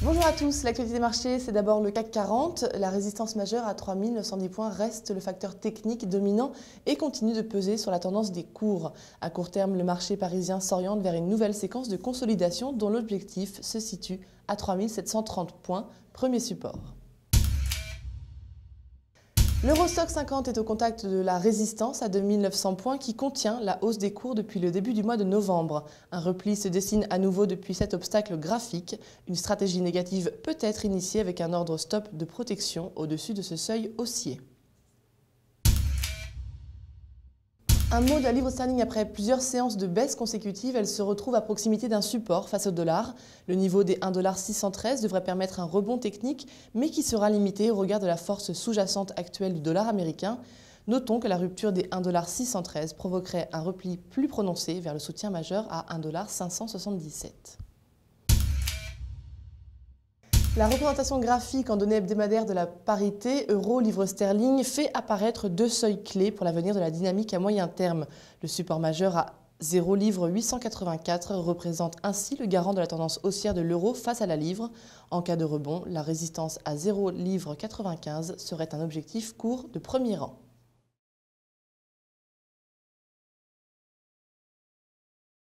Bonjour à tous, l'actualité des marchés, c'est d'abord le CAC 40. La résistance majeure à 3910 points reste le facteur technique dominant et continue de peser sur la tendance des cours. À court terme, le marché parisien s'oriente vers une nouvelle séquence de consolidation dont l'objectif se situe à 3730 points, premier support. L'Eurostock 50 est au contact de la résistance à 2900 points qui contient la hausse des cours depuis le début du mois de novembre. Un repli se dessine à nouveau depuis cet obstacle graphique. Une stratégie négative peut être initiée avec un ordre stop de protection au-dessus de ce seuil haussier. Un mot de la livre standing après plusieurs séances de baisse consécutives, elle se retrouve à proximité d'un support face au dollar. Le niveau des 1,613$ devrait permettre un rebond technique, mais qui sera limité au regard de la force sous-jacente actuelle du dollar américain. Notons que la rupture des 1,613$ provoquerait un repli plus prononcé vers le soutien majeur à 1,577$. La représentation graphique en données hebdomadaires de la parité euro-livre sterling fait apparaître deux seuils clés pour l'avenir de la dynamique à moyen terme. Le support majeur à 0 livre 884 représente ainsi le garant de la tendance haussière de l'euro face à la livre. En cas de rebond, la résistance à 0 livre 95 serait un objectif court de premier rang.